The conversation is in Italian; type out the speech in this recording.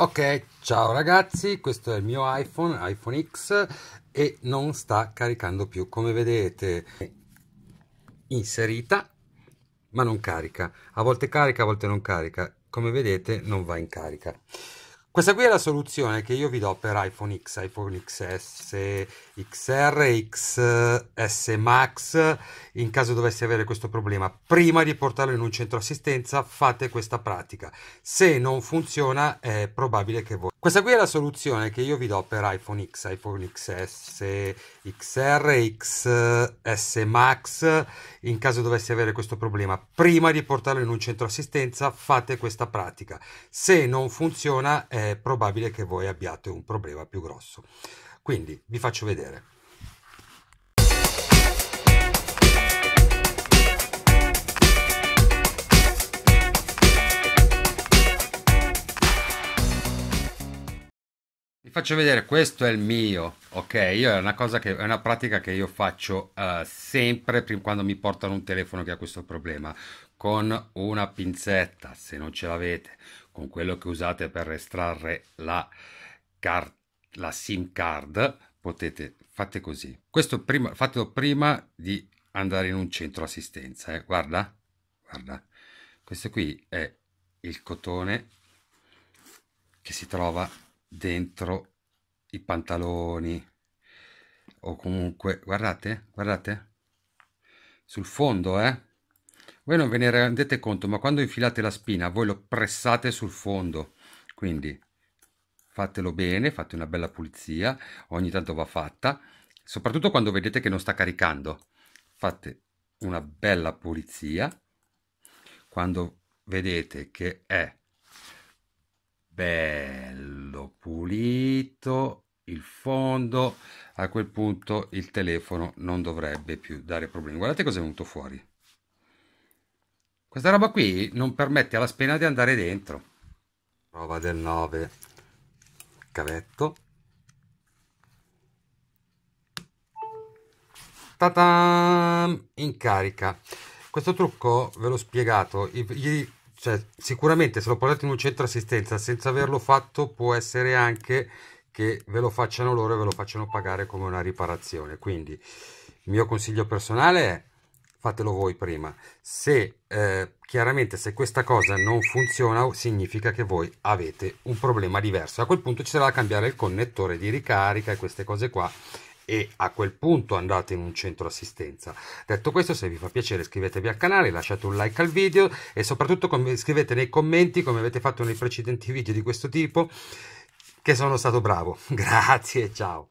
Ok, ciao ragazzi, questo è il mio iPhone, iPhone X e non sta caricando più, come vedete inserita ma non carica, a volte carica, a volte non carica, come vedete non va in carica. Questa qui è la soluzione che io vi do per iPhone X, iPhone XS, XR, XS Max in caso dovessi avere questo problema. Prima di portarlo in un centro assistenza fate questa pratica. Se non funziona è probabile che voi... Questa qui è la soluzione che io vi do per iPhone X, iPhone XS, XR, XS Max. In caso dovessi avere questo problema, prima di portarlo in un centro assistenza fate questa pratica. Se non funziona è probabile che voi abbiate un problema più grosso. Quindi vi faccio vedere. faccio vedere, questo è il mio, ok? Io è una cosa che è una pratica che io faccio uh, sempre quando mi portano un telefono che ha questo problema con una pinzetta, se non ce l'avete, con quello che usate per estrarre la, carta la SIM card, potete fate così. Questo prima, fatelo prima di andare in un centro assistenza, eh? guarda, guarda. Questo qui è il cotone che si trova dentro i pantaloni o comunque guardate guardate sul fondo eh voi non ve ne rendete conto ma quando infilate la spina voi lo pressate sul fondo quindi fatelo bene fate una bella pulizia ogni tanto va fatta soprattutto quando vedete che non sta caricando fate una bella pulizia quando vedete che è bello finito il fondo, a quel punto il telefono non dovrebbe più dare problemi. Guardate cosa è venuto fuori. Questa roba qui non permette alla spena di andare dentro. Prova del 9, cavetto. Ta-tam! Incarica. Questo trucco ve l'ho spiegato, ieri, cioè, sicuramente se lo portate in un centro assistenza senza averlo fatto può essere anche che ve lo facciano loro e ve lo facciano pagare come una riparazione. Quindi il mio consiglio personale è fatelo voi prima. Se eh, chiaramente se questa cosa non funziona significa che voi avete un problema diverso. A quel punto ci sarà da cambiare il connettore di ricarica e queste cose qua e a quel punto andate in un centro assistenza. Detto questo, se vi fa piacere iscrivetevi al canale, lasciate un like al video e soprattutto scrivete nei commenti come avete fatto nei precedenti video di questo tipo che sono stato bravo. Grazie, ciao.